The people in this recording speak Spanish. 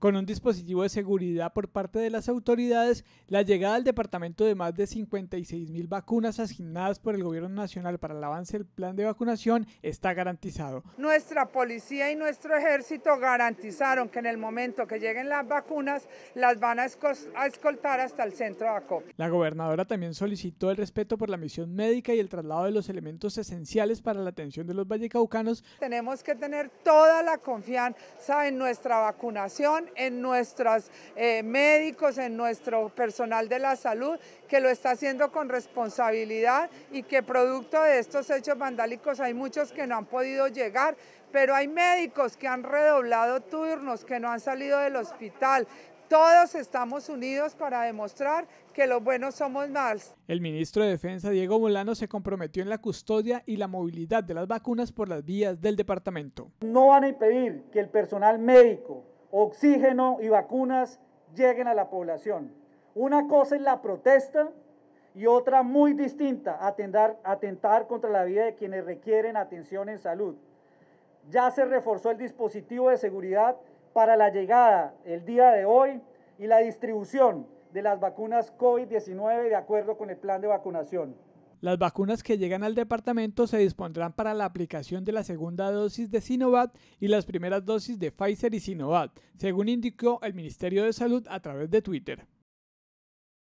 Con un dispositivo de seguridad por parte de las autoridades, la llegada al departamento de más de 56 mil vacunas asignadas por el Gobierno Nacional para el avance del plan de vacunación está garantizado. Nuestra policía y nuestro ejército garantizaron que en el momento que lleguen las vacunas, las van a, escoltar hasta el centro de ACOP. La gobernadora también solicitó el respeto por la misión médica y el traslado de los elementos esenciales para la atención de los vallecaucanos. Tenemos que tener toda la confianza en nuestra vacunación en nuestros eh, médicos, en nuestro personal de la salud, que lo está haciendo con responsabilidad y que producto de estos hechos vandálicos hay muchos que no han podido llegar, pero hay médicos que han redoblado turnos, que no han salido del hospital, todos estamos unidos para demostrar que los buenos somos más. El ministro de Defensa, Diego Molano, se comprometió en la custodia y la movilidad de las vacunas por las vías del departamento. No van a impedir que el personal médico, oxígeno y vacunas lleguen a la población. Una cosa es la protesta y otra muy distinta, atentar contra la vida de quienes requieren atención en salud. Ya se reforzó el dispositivo de seguridad para la llegada el día de hoy y la distribución de las vacunas COVID-19 de acuerdo con el plan de vacunación. Las vacunas que llegan al departamento se dispondrán para la aplicación de la segunda dosis de Sinovac y las primeras dosis de Pfizer y Sinovac, según indicó el Ministerio de Salud a través de Twitter.